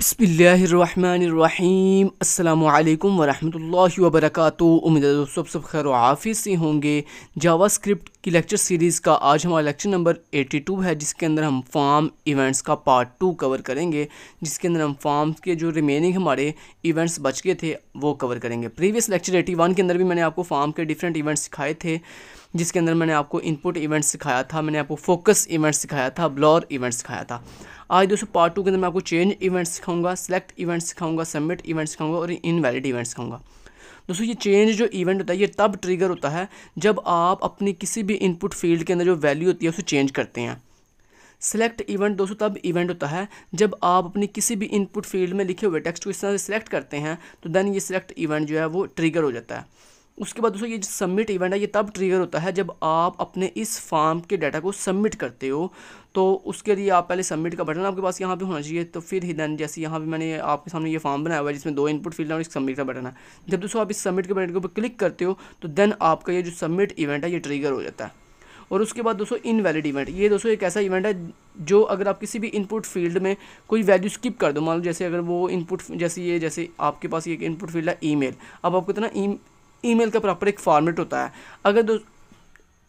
बसमीम् अल्लाम वरहमल वबरक उम्मीद है दोस्तों सब खैर आफिस से होंगे जावा स्क्रिप्ट की लेक्चर सीरीज़ का आज हमारा लेक्चर नंबर 82 है जिसके अंदर हम फॉर्म इवेंट्स का पार्ट टू कवर करेंगे जिसके अंदर हम फॉर्म के जो रिमेनिंग हमारे इवेंट्स बच गए थे वो कवर करेंगे प्रीवियस लेक्चर 81 के अंदर भी मैंने आपको फॉर्म के डिफरेंट इवेंट्स सिखाए थे जिसके अंदर मैंने आपको इनपुट इवेंट सिखाया था मैंने आपको फोकस इवेंट सिखाया था ब्लॉर इवेंट सिखाया था आज दोस्तों पार्ट टू के अंदर मैं आपको चेंज इवेंट सिखाऊंगा सेलेक्ट इवेंट सिखाऊंगा सबमिट इवेंट सिखाऊंगा और इनवैलिड इवेंट सिखाऊंगा दोस्तों ये चेंज जो इवेंट होता है ये तब ट्रिगर होता है जब आप अपनी किसी भी इनपुट फील्ड के अंदर जो वैल्यू होती है उसे चेंज करते हैं सेलेक्ट इवेंट दोस्तों तब इवेंट होता है जब आप अपनी किसी भी इनपुट फील्ड में लिखे हुए टेक्स्ट को इस तरह से सिलेक्ट करते हैं तो देन ये सिलेक्ट इवेंट जो है वो ट्रिगर हो जाता है उसके बाद दोस्तों ये जो सबमिट इवेंट है ये तब ट्रिगर होता है जब आप अपने इस फॉर्म के डाटा को सबमिट करते हो तो उसके लिए आप पहले सबमिट का बटन आपके पास यहाँ पे होना चाहिए तो फिर ही देन जैसे यहाँ पे मैंने आपके सामने ये फॉर्म बनाया हुआ है जिसमें दो इनपुट फील्ड है और एक सबमिट का बटन है जब दोस्तों आप इस सबमिट के बटन के ऊपर क्लिक करते हो तो देन आपका ये जो सबमिट इवेंट है ये ट्रिगर हो जाता है और उसके बाद दोस्तों इनवैलिड इवेंट ये दोस्तों एक ऐसा इवेंट है जो अगर आप किसी भी इनपुट फील्ड में कोई वैल्यू स्किप कर दो मान लो जैसे अगर वो इनपुट जैसे ये जैसे आपके पास ये एक इनपुट फील्ड है ईमेल अब आपको इतना ई e- ईमेल का प्रॉपर एक फॉर्मेट होता है अगर दो,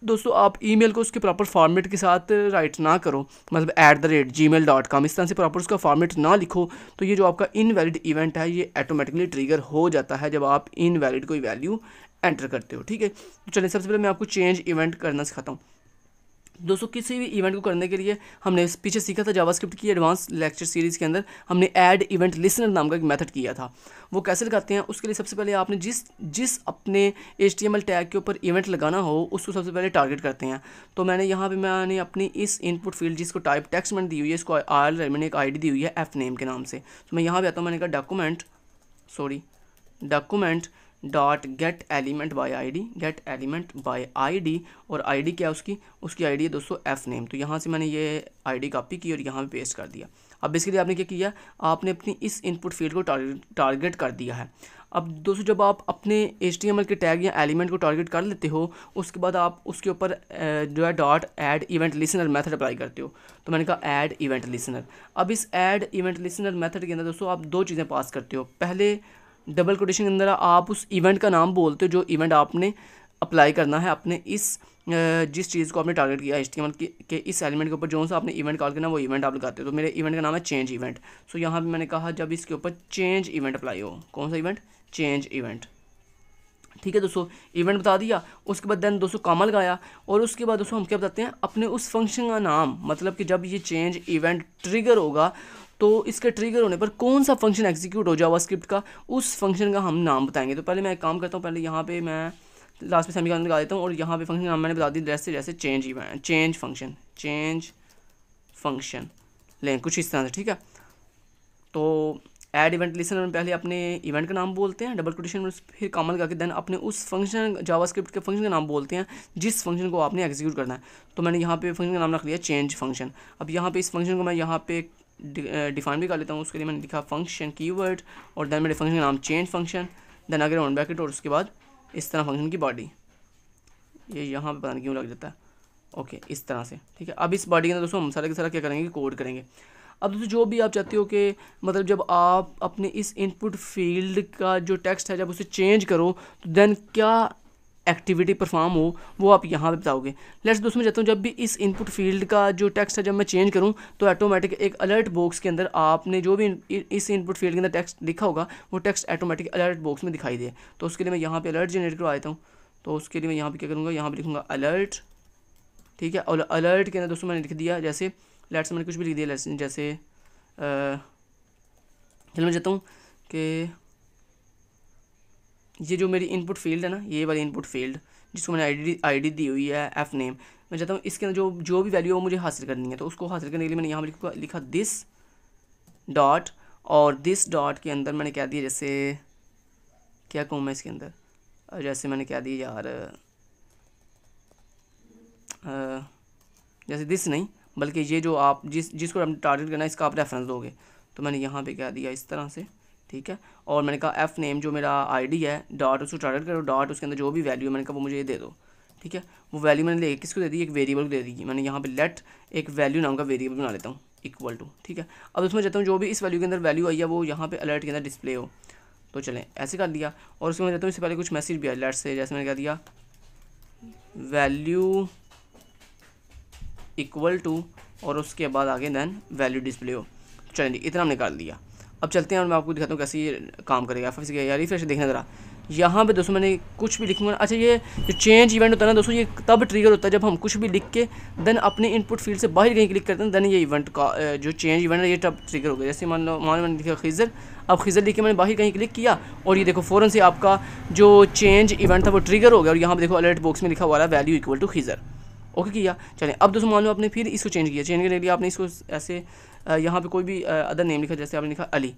दोस्तों आप ईमेल को उसके प्रॉपर फॉर्मेट के साथ राइट ना करो मतलब at the rate Gmail dot com इस तरह से प्रॉपर उसका फॉर्मेट ना लिखो तो ये जो आपका इनवैलिड इवेंट है ये ऑटोमेटिकली ट्रिगर हो जाता है जब आप इनवैलिड कोई वैल्यू एंटर करते हो ठीक है तो चलिए सबसे पहले मैं आपको चेंज इवेंट करना सिखाता हूँ दोस्तों किसी भी इवेंट को करने के लिए हमने पीछे सीखा था जावास्क्रिप्ट की एडवांस लेक्चर सीरीज़ के अंदर हमने ऐड इवेंट लिसनर नाम का एक मेथड किया था वो कैसे लगाते हैं उसके लिए सबसे पहले आपने जिस जिस अपने एच टैग के ऊपर इवेंट लगाना हो उसको सबसे पहले टारगेट करते हैं तो मैंने यहाँ पर मैंने अपनी इस इनपुट फील्ड जिसको टाइप टेक्समेंट मैंने दी हुई है इसको आर मैंने एक आई दी हुई है एफ नेम के नाम से तो मैं यहाँ पर आता हूँ मैंने कहा document sorry document dot get element by I D get element by I D और आई डी क्या है उसकी उसकी डी है दोस्तों एफ नेम तो यहाँ से मैंने ये आई डी कापी की और यहाँ पर पेस्ट कर दिया अब बेसिकली आपने क्या किया आपने अपनी इस इनपुट फील्ड को टारगेट कर दिया है अब दोस्तों जब आप अपने एच एम एल के टैग या एलिमेंट को टारगेट कर लेते हो उसके बाद आप उसके ऊपर जो है dot add event listener method apply करते हो तो मैंने कहा एड इवेंट लिसनर अब इस एड इवेंट लिसनर मैथड के अंदर दोस्तों आप दो चीज़ें पास करते हो पहले डबल कोटेशन के अंदर आप उस इवेंट का नाम बोलते हो जो इवेंट आपने अप्लाई करना है अपने इस जिस चीज़ को आपने टारगेट किया एच टी एम के इस एलिमेंट के ऊपर जो सा आपने इवेंट कॉल करना वो इवेंट आप लगाते हो तो मेरे इवेंट का नाम है चेंज इवेंट सो यहाँ पे मैंने कहा जब इसके ऊपर चेंज इवेंट अप्लाई हो कौन सा इवेंट चेंज इवेंट ठीक है दोस्तों इवेंट बता दिया उसके बाद देन दोस्तों कामा लगाया और उसके बाद दोस्तों हम क्या बताते हैं अपने उस फंक्शन का नाम मतलब कि जब ये चेंज इवेंट ट्रिगर होगा तो इसके ट्रिगर होने पर कौन सा फंक्शन एग्जीक्यूट हो स्क्रिप्ट का उस फंक्शन का हम नाम बताएंगे तो पहले मैं एक काम करता हूँ पहले यहाँ पे मैं लास्ट में कॉलन लगा देता हूँ और यहाँ पे फंक्शन नाम मैंने बता दी जैसे जैसे चेंज ही चेंज फंक्शन चेंज फंक्शन लें कुछ इस तरह से ठीक है तो एड इवेंट लिसनर में पहले अपने इवेंट का नाम बोलते हैं डबल कोटेशन में फिर कामल लगा के देन अपने उस फंक्शन जावास्क्रिप्ट के फंक्शन का नाम बोलते हैं जिस फंक्शन को आपने एग्जीक्यूट करना है तो मैंने यहाँ पे फंक्शन का नाम रख लिया चेंज फंक्शन अब यहाँ पे इस फंक्शन को मैं यहाँ पे डिफाइन भी कर लेता हूँ उसके लिए मैंने लिखा फंक्शन कीवर्ड और देन मेरे फंक्शन का नाम चेंज फंक्शन देन अगर ऑन ब्रैकेट और उसके बाद इस तरह फंक्शन की बॉडी ये यहाँ पर पता नहीं क्यों लग जाता है ओके इस तरह से ठीक है अब इस बॉडी के अंदर दोस्तों हम सारा के सारा क्या करेंगे कोड करेंगे अब दोस्तों जो भी आप चाहते हो कि मतलब जब आप अपने इस इनपुट फील्ड का जो टेक्स्ट है जब उसे चेंज करो तो देन क्या एक्टिविटी परफॉर्म हो वो आप यहाँ पे बताओगे लेट्स दोस्तों मैं चाहता हूँ जब भी इस इनपुट फील्ड का जो टेक्स्ट है जब मैं चेंज करूँ तो ऑटोमेटिक एक अलर्ट बॉक्स के अंदर आपने जो भी इस इनपुट फील्ड के अंदर टेक्स्ट लिखा होगा वो टेक्स्ट ऑटोमेटिक अलर्ट बॉक्स में दिखाई दे तो उसके लिए मैं यहाँ पर अलर्ट जनरेट करवा देता हूँ तो उसके लिए मैं यहाँ पर क्या करूँगा यहाँ पर लिखूँगा अलर्ट ठीक है और अलर्ट के अंदर दोस्तों मैंने लिख दिया जैसे लेट्स मैंने कुछ भी लिख दिया जैसे चलो मैं चाहता हूँ कि ये जो मेरी इनपुट फील्ड है ना ये वाली इनपुट फील्ड जिसको मैंने आईडी आईडी दी हुई है एफ नेम मैं चाहता हूँ इसके अंदर जो जो भी वैल्यू है वो मुझे हासिल करनी है तो उसको हासिल करने के लिए मैंने यहाँ पर लिखा दिस डॉट और दिस डॉट के अंदर मैंने क्या दिया जैसे क्या कहूँ मैं इसके अंदर जैसे मैंने क्या दिया यार जैसे दिस नहीं बल्कि ये जो आप जिस जिसको आप टारगेट करना है इसका आप रेफरेंस दोगे तो मैंने यहाँ पर क्या दिया इस तरह से ठीक है और मैंने कहा एफ़ नेम जो मेरा आईडी है डॉट उसको टारगेट करो डॉट उसके अंदर जो भी वैल्यू है मैंने कहा वो मुझे ये दे दो ठीक है वो वैल्यू मैंने ले किसको दे दी एक वेरिएबल को दे दी मैंने यहाँ पे लेट एक वैल्यू नाम का वेरिएबल बना लेता हूँ इक्वल टू ठीक है अब उसमें चाहता हूँ जो भी इस वैल्यू के अंदर वैल्यू आई है वो यहाँ पर अलर्ट के अंदर डिस्प्ले हो तो चलें ऐसे कर दिया और उसमें जाता हूँ इससे पहले कुछ मैसेज भी आया लेट से जैसे मैंने कह दिया वैल्यू इक्वल टू और उसके बाद आगे दैन वैल्यू डिस्प्ले हो चलें जी इतना हमने कर दिया अब चलते हैं और मैं आपको दिखाता हूँ कैसे ये काम करेगा एफ यार फिर रिफ्रेश देखना ज़रा यहाँ पे दोस्तों मैंने कुछ भी लिखूंगा अच्छा ये जो चेंज इवेंट होता है ना दोस्तों ये तब ट्रिगर होता है जब हम कुछ भी लिख के देन अपने इनपुट फील्ड से बाहर कहीं क्लिक करते हैं देन ये इवेंट का जो चेंज इवेंट है ये तब ट्रिगर हो गया जैसे मान लो मान मैंने लिखा खीज़र अब खीज़र लिख के मैंने बाहर कहीं क्लिक किया और ये देखो फ़ौरन से आपका जो चेंज इवेंट था वो ट्रिगर हो गया और यहाँ पर देखो अलर्ट बॉक्स में लिखा हुआ है value equal to Khizar okay किया चलें अब दोस्तों मान लो आपने फिर इसको चेंज किया चेंज करने के लिए आपने इसको ऐसे यहाँ पर कोई भी अदर नेम लिखा जैसे आपने लिखा अली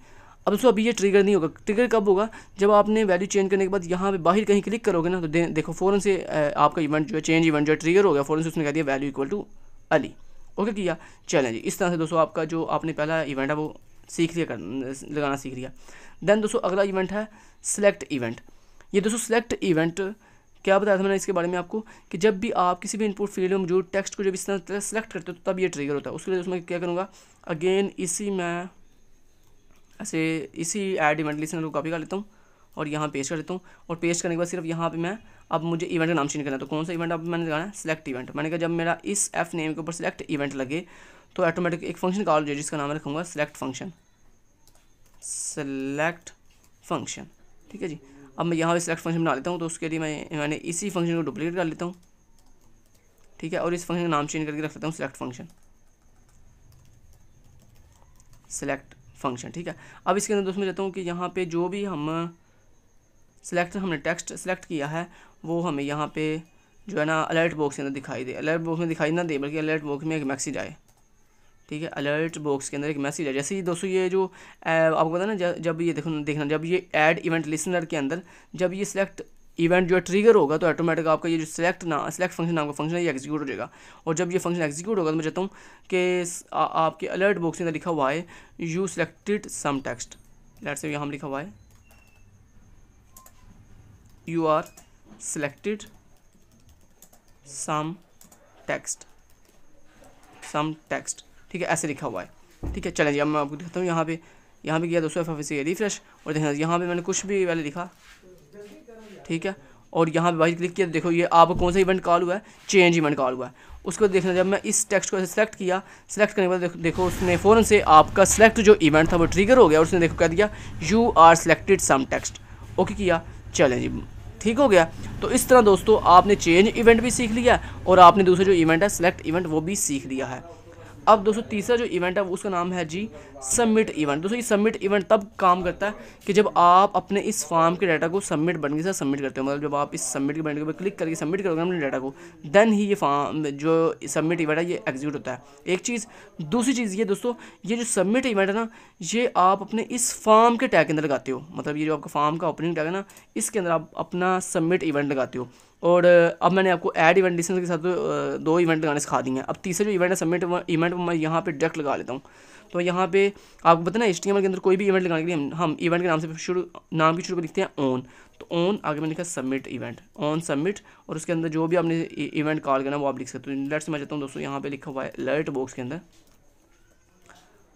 अब उसको अभी ये ट्रिगर नहीं होगा ट्रिगर कब होगा जब आपने वैल्यू चेंज करने के बाद यहाँ पे बाहर कहीं क्लिक करोगे ना तो दे, देखो फ़ौरन से आपका इवेंट जो है चेंज इवेंट जो है ट्रिगर हो गया फ़ौरन से उसने कह दिया value equal to Ali okay किया चलें जी इस तरह से दोस्तों आपका जो आपने पहला इवेंट है वो सीख लिया लगाना सीख लिया देन दोस्तों अगला इवेंट है सेलेक्ट इवेंट ये दोस्तों सेलेक्ट इवेंट क्या बताया था मैंने इसके बारे में आपको कि जब भी आप किसी भी इनपुट फील्ड में मौजूद टेक्स्ट को जब इस तरह सेलेक्ट करते हो तो तब ये ट्रिगर होता है उसके लिए उसमें क्या करूँगा अगेन इसी मैं ऐसे इसी एड इवेंट लिसनर कॉपी कर लेता हूँ और यहाँ पेस्ट कर देता हूँ और पेस्ट करने के बाद सिर्फ यहाँ पे मैं अब मुझे इवेंट का नाम चेंज करना है तो कौन सा इवेंट अब मैंने लगाना है सिलेक्ट इवेंट मैंने कहा जब मेरा इस एफ नेम के ऊपर सिलेक्ट इवेंट लगे तो ऑटोमेटिक एक फंक्शन कॉल हो जिसका नाम रखूँगा सिलेक्ट फंक्शन सेलेक्ट फंक्शन ठीक है जी अब मैं यहाँ सेलेक्ट फंक्शन बना लेता हूँ तो उसके लिए मैं मैंने इसी फंक्शन को डुप्लीकेट कर लेता हूँ ठीक है और इस फंक्शन का नाम चेंज करके रख लेता हूँ सेलेक्ट फंक्शन सेलेक्ट फंक्शन ठीक है अब इसके अंदर दोस्तों मैं चाहता हूँ कि यहाँ पे जो भी हम सेलेक्ट हमने टेक्स्ट सेलेक्ट किया है वो हमें यहाँ पे जो है ना अलर्ट बॉक्स के अंदर दिखाई दे अलर्ट बॉक्स में दिखाई ना दे बल्कि अलर्ट बॉक्स में एक मैसेज आए ठीक है अलर्ट बॉक्स के अंदर एक मैसेज है जैसे ही दोस्तों ये जो आपको पता ना जब ये देखो देखना जब ये ऐड इवेंट लिसनर के अंदर जब ये सिलेक्ट इवेंट जो है ट्रिगर होगा तो ऑटोमेटिक आपका ये जो सिलेक्ट ना सिलेक्ट फंक्शन नाम का फंक्शन है ये एग्जीक्यूट हो जाएगा और जब ये फंक्शन एग्जीक्यूट होगा तो मैं चाहता हूँ कि आपके अलर्ट बॉक्स के अंदर लिखा हुआ है you selected some text let's say यहाँ लिखा हुआ है you are selected some text some text ठीक है ऐसे लिखा हुआ है ठीक है चलें जी अब मैं आपको दिखाता हूँ यहाँ पे यहाँ पे किया दोस्तों एफ एफ से रिफ्रेश और देखना यहाँ पे मैंने कुछ भी वाले लिखा ठीक है और यहाँ पे भाई क्लिक किया देखो ये आप कौन सा इवेंट कॉल हुआ है चेंज इवेंट कॉल हुआ है उसको देखना जब मैं इस टेक्स्ट को सेलेक्ट किया सेलेक्ट करने के बाद देखो, उसने फ़ौरन से आपका सेलेक्ट जो इवेंट था वो ट्रिगर हो गया और उसने देखो कह दिया you are selected some text okay किया चलें जी ठीक हो गया तो इस तरह दोस्तों आपने चेंज इवेंट भी सीख लिया और आपने दूसरा जो इवेंट है सेलेक्ट इवेंट वो भी सीख लिया है अब दोस्तों तीसरा जो इवेंट है उसका नाम है जी सबमिट इवेंट दोस्तों ये सबमिट इवेंट तब काम करता है कि जब आप अपने इस फॉर्म के डाटा को सबमिट बन के साथ सबमिट करते हो मतलब जब आप इस सबमिट के बन के क्लिक करके सबमिट करोगे अपने डाटा को देन ही ये फॉर्म जो सबमिट इवेंट है ये एग्जीक्यूट होता है एक चीज़ दूसरी चीज़ ये दोस्तों ये जो सबमिट इवेंट है ना ये आप अपने इस फॉर्म के टैग के अंदर लगाते हो मतलब ये जो आपका फॉर्म का ओपनिंग टैग है ना इसके अंदर आप अपना सबमिट इवेंट लगाते हो और अब मैंने आपको ऐड इवेंट डिस्टेंस के साथ दो इवेंट लगाने सिखा दिए हैं अब तीसरा जो इवेंट है सबमिट इवेंट मैं यहाँ पे डायरेक्ट लगा लेता हूँ तो यहाँ पे आपको पता ना एस के अंदर कोई भी इवेंट लगाने के लिए हम, इवेंट के नाम से शुरू नाम की शुरू पर लिखते हैं ऑन तो ऑन आगे मैंने लिखा सबमिट इवेंट ऑन सबमिट और उसके अंदर जो भी आपने इवेंट e, कॉल करना वो आप लिख सकते हो लेट्स मैं चाहता हूँ दोस्तों यहाँ पर लिखा हुआ है अलर्ट बॉक्स के अंदर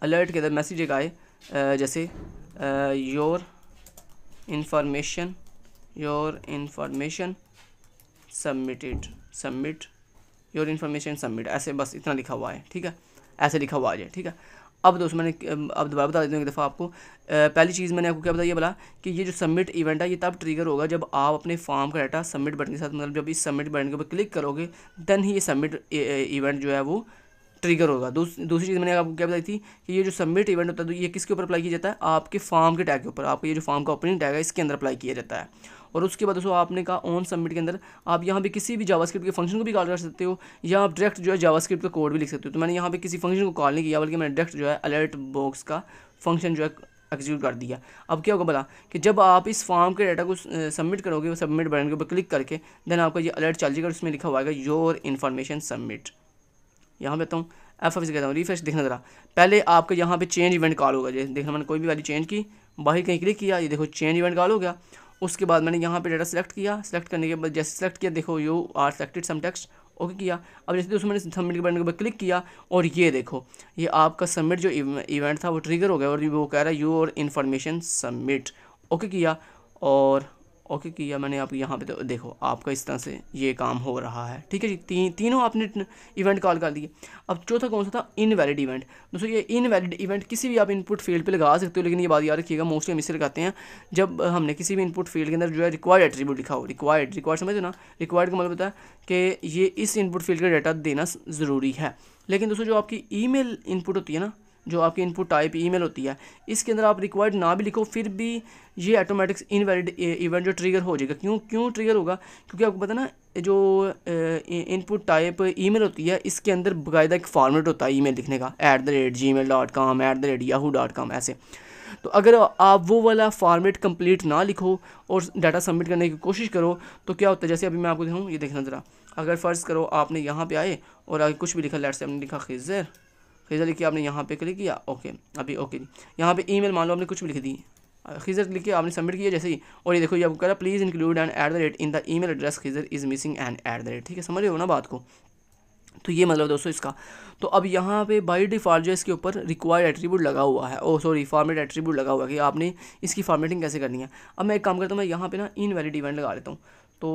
अलर्ट के अंदर मैसेज एक आए जैसे your information your information submitted submit your information submit ऐसे बस इतना लिखा हुआ है ठीक है ऐसे लिखा हुआ आ जाए ठीक है अब दोस्तों मैंने अब दोबारा बता देता हूँ एक दफ़ा आपको पहली चीज़ मैंने आपको क्या बताया बोला कि ये जो सबमिट इवेंट है ये तब ट्रिगर होगा जब आप अपने फॉर्म का डाटा सबमिट बटन के साथ मतलब जब इस सबमिट बटन के ऊपर क्लिक करोगे देन ही ये सबमिट इवेंट जो है वो ट्रिगर होगा दूस, दूसरी चीज़ मैंने आपको क्या बताई थी कि ये जो सबमिट इवेंट होता है तो ये किसके ऊपर अप्लाई किया जाता है आपके फार्म के टैग के ऊपर आपका ये जो फार्म का ओपनिंग टैग है इसके अंदर अप्लाई किया जाता है और उसके बाद दोस्तों आपने कहा ऑन सबमिट के अंदर आप यहाँ पे किसी भी जावास्क्रिप्ट के फंक्शन को भी कॉल कर सकते हो या आप डायरेक्ट जो है जावास्क्रिप्ट का कोड भी लिख सकते हो तो मैंने यहाँ पे किसी फंक्शन को कॉल नहीं किया बल्कि मैंने डायरेक्ट जो है अलर्ट बॉक्स का फंक्शन जो है एग्जीक्यूट कर दिया अब क्या होगा बता कि जब आप इस फॉर्म के डाटा को सबमिट करोगे सबमिट बटन के ऊपर क्लिक करके देन आपका ये अलर्ट चल जाएगा उसमें लिखा हुआ है योर इन्फॉर्मेशन सबमिट यहाँ पे आता हूँ एफ एफ कहता हूँ रिफ्रेश देखना ज़रा पहले आपके यहाँ पे चेंज इवेंट कॉल होगा जैसे देखना मैंने कोई भी वाली चेंज की बाहर कहीं क्लिक किया ये देखो चेंज इवेंट कॉल हो गया उसके बाद मैंने यहाँ पे डाटा सेलेक्ट किया सेलेक्ट करने के बाद जैसे सेलेक्ट किया देखो you are selected some text okay किया अब जैसे उसमें मैंने सबमिट के बटन पर क्लिक किया और ये देखो ये आपका सबमिट जो इवेंट था वो ट्रिगर हो गया और वो कह रहा है यू और इन्फॉर्मेशन सबमिट ओके किया और ओके किया मैंने आप यहाँ पे तो देखो आपका इस तरह से ये काम हो रहा है ठीक है जी तीन तीनों आपने इवेंट कॉल कर दिए अब चौथा कौन सा था इनवैलिड इवेंट दोस्तों ये इनवैलिड इवेंट किसी भी आप इनपुट फील्ड पे लगा सकते हो लेकिन ये बात याद रखिएगा मोस्टली हम इसे लगाते हैं जब हमने किसी भी इनपुट फील्ड के अंदर जो है रिक्वायर्ड एट्रीब्यूट लिखा हो रिक्वायर्ड रिक्वायर्ड समझो ना रिक्वायर्ड का मतलब होता है कि ये इस इनपुट फील्ड का डाटा देना ज़रूरी है लेकिन दोस्तों जो आपकी ई इनपुट होती है ना जो आपकी इनपुट टाइप ईमेल होती है इसके अंदर आप रिक्वायर्ड ना भी लिखो फिर भी ये ऑटोमेटिक इनवैलिड इवेंट जो ट्रिगर हो जाएगा क्यों क्यों ट्रिगर होगा क्योंकि आपको पता ना जो इनपुट टाइप ईमेल होती है इसके अंदर बाकायदा एक फॉर्मेट होता है ईमेल लिखने का at the rate Gmail dot com at the rate Yahoo dot com ऐसे तो अगर आप वो वाला फॉर्मेट कंप्लीट ना लिखो और डाटा सबमिट करने की कोशिश करो तो क्या होता है जैसे अभी मैं आपको दिखाऊँ ये देखना ज़रा अगर फ़र्ज़ करो आपने यहाँ पे आए और आगे कुछ भी लिखा लेट से आपने लिखा खिजर खीज़र लिखिए आपने यहाँ पे क्लिक किया ओके अभी ओके जी यहाँ पे ईमेल मान लो आपने कुछ भी लिख दी खीज़र लिख के आपने सबमिट किया जैसे ही और ये देखो ये आपको कह रहा please include and at the rate in the email address Khizar is missing and at the rate ठीक है समझ रहे हो ना बात को तो ये मतलब दोस्तों इसका तो अब यहाँ पे बाई डिफ़ॉल्ट जो इसके ऊपर रिक्वायर्ड एट्रीब्यूट लगा हुआ है ओ सॉरी फॉर्मेट एट्रीब्यूट लगा हुआ है कि आपने इसकी फॉर्मेटिंग कैसे करनी है अब मैं एक काम करता हूँ मैं यहाँ पे ना इनवैलिड इवेंट लगा लेता हूँ तो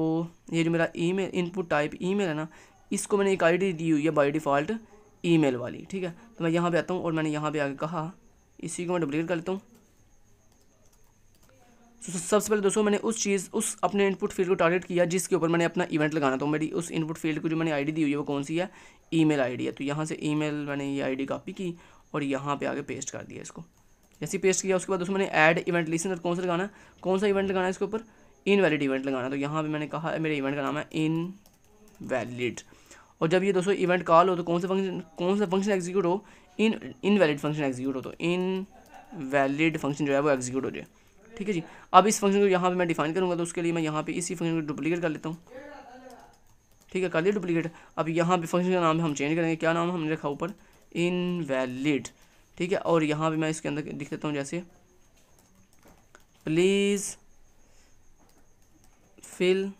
ये जो मेरा ईमेल इनपुट टाइप ईमेल है ना इसको मैंने एक आईडी दी हुई है बाई डिफ़ॉल्ट ईमेल वाली ठीक है तो मैं यहाँ पे आता हूँ और मैंने यहाँ पे आगे कहा इसी को मैं डुप्लीकेट कर लेता हूँ तो सबसे पहले दोस्तों मैंने उस चीज़ उस अपने इनपुट फील्ड को टारगेट किया जिसके ऊपर मैंने अपना इवेंट लगाना तो मेरी उस इनपुट फील्ड को जो मैंने आईडी दी हुई है वो कौन सी है ईमेल आईडी है तो यहाँ से ईमेल मैंने ये आईडी कॉपी की और यहाँ पे आगे पेस्ट कर दिया इसको जैसे पेस्ट किया उसके बाद दोस्तों मैंने एड इवेंट लिस्ट कौन सा लगाना कौन सा इवेंट लगाना है इसके ऊपर इनवैलिड इवेंट लगाना तो यहाँ पर मैंने कहा मेरे इवेंट का नाम है इन वैलिड और जब ये दोस्तों इवेंट कॉल हो तो कौन सा फंक्शन कौन सा फंक्शन एग्जीक्यूट हो इन इनवैलिड फंक्शन एग्जीक्यूट हो तो इन वैलिड फंक्शन जो है वो एग्जीक्यूट हो जाए ठीक है जी अब इस फंक्शन को यहाँ पे मैं डिफाइन करूँगा तो उसके लिए मैं यहाँ पे इसी फंक्शन को डुप्लीकेट कर लेता हूँ ठीक है कर लिया डुप्लीकेट अब यहाँ पे फंक्शन का नाम हम चेंज करेंगे क्या नाम हमने रखा ऊपर वैलिड ठीक है और यहाँ पर मैं इसके अंदर लिख देता हूँ जैसे please fill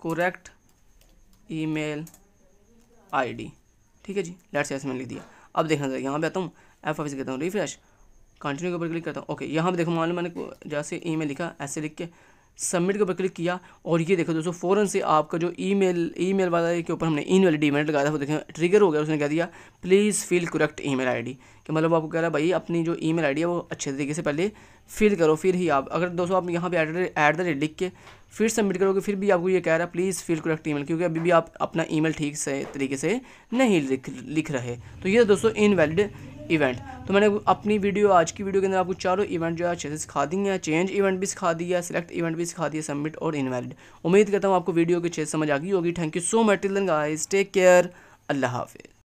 correct email ID ठीक है जी लेट्स ऐसे मैंने लिख दिया अब देखना जरा यहाँ पे आता हूँ एफ ऑफिस कहता हूँ रिफ्रेश कंटिन्यू के ऊपर क्लिक करता हूँ ओके यहाँ पे देखो मान लो मैंने जैसे ई मेल लिखा ऐसे लिख के सबमिट के ऊपर क्लिक किया और ये देखो दोस्तों फ़ौरन से आपका जो ईमेल ईमेल वाला है के ऊपर हमने इन वाली डीमेट लगाया था वो देखें ट्रिगर हो गया उसने कह दिया please fill correct email ID कि मतलब आपको कह रहा है भाई अपनी जो ईमेल आईडी है वो अच्छे तरीके से पहले फिल करो फिर ही आप अगर दोस्तों आप यहाँ पर एट द रेट लिख के फिर सबमिट करोगे फिर भी आपको ये कह रहा है प्लीज़ फिल करेक्ट मेल क्योंकि अभी भी आप अपना मेल ठीक से तरीके से नहीं लिख लिख रहे तो ये दोस्तों इनवैलिड इवेंट तो मैंने अपनी वीडियो आज की वीडियो के अंदर आपको चारों इवेंट जो है अच्छे से सिखा दी है चेंज इवेंट भी सिखा दिया सिलेक्ट इवेंट भी सिखा दिया सबमिट और इनवैलिड उम्मीद करता हूँ आपको वीडियो के अच्छे समझ आ गई होगी thank you so much till guys take care अल्लाह हाफिज़